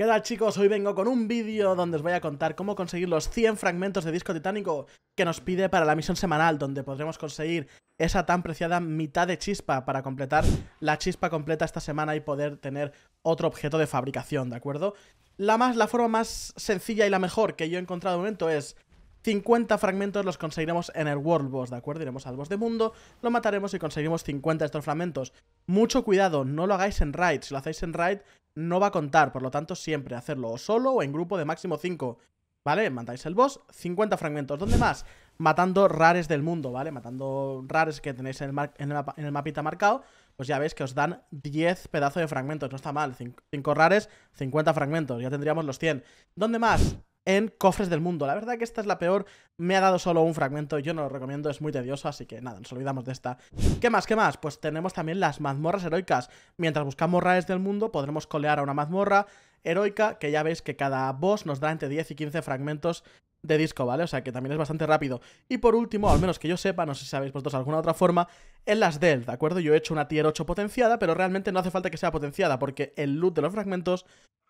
¿Qué tal chicos? Hoy vengo con un vídeo donde os voy a contar cómo conseguir los 100 fragmentos de disco titánico que nos pide para la misión semanal, donde podremos conseguir esa tan preciada mitad de chispa para completar la chispa completa esta semana y poder tener otro objeto de fabricación, ¿de acuerdo? La, más, la forma más sencilla y la mejor que yo he encontrado de momento es 50 fragmentos los conseguiremos en el World Boss, ¿de acuerdo? Iremos al boss de mundo, lo mataremos y conseguimos 50 de estos fragmentos. Mucho cuidado, no lo hagáis en raid. Si lo hacéis en raid, no va a contar, por lo tanto siempre hacerlo o solo o en grupo de máximo 5. ¿Vale? Matáis el boss, 50 fragmentos. ¿Dónde más? Matando rares del mundo, ¿vale? Matando rares que tenéis en el, mapa mapita marcado, pues ya veis que os dan 10 pedazos de fragmentos. No está mal, 5 rares, 50 fragmentos. Ya tendríamos los 100. ¿Dónde más? en Cofres del Mundo. La verdad que esta es la peor, me ha dado solo un fragmento, yo no lo recomiendo, es muy tedioso, así que nada, nos olvidamos de esta. ¿Qué más? ¿Qué más? Pues tenemos también las mazmorras heroicas. Mientras buscamos raes del mundo, podremos colear a una mazmorra heroica, que ya veis que cada boss nos da entre 10 y 15 fragmentos de disco, ¿vale? O sea que también es bastante rápido. Y por último, al menos que yo sepa, no sé si sabéis vosotros alguna otra forma, en las del, ¿de acuerdo? Yo he hecho una tier 8 potenciada, pero realmente no hace falta que sea potenciada, porque el loot de los fragmentos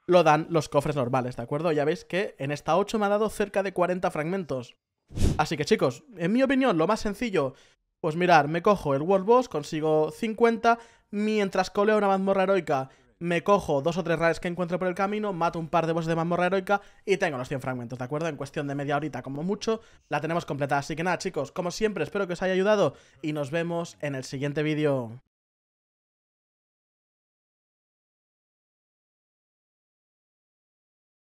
lo dan los cofres normales, ¿de acuerdo? Ya veis que en esta 8 me ha dado cerca de 40 fragmentos. Así que chicos, en mi opinión, lo más sencillo, pues mirar, me cojo el World Boss, consigo 50, mientras coleo una mazmorra heroica, me cojo dos o tres rares que encuentro por el camino, mato un par de bosses de mazmorra heroica y tengo los 100 fragmentos, ¿de acuerdo? En cuestión de media horita como mucho, la tenemos completada. Así que nada chicos, como siempre, espero que os haya ayudado y nos vemos en el siguiente vídeo.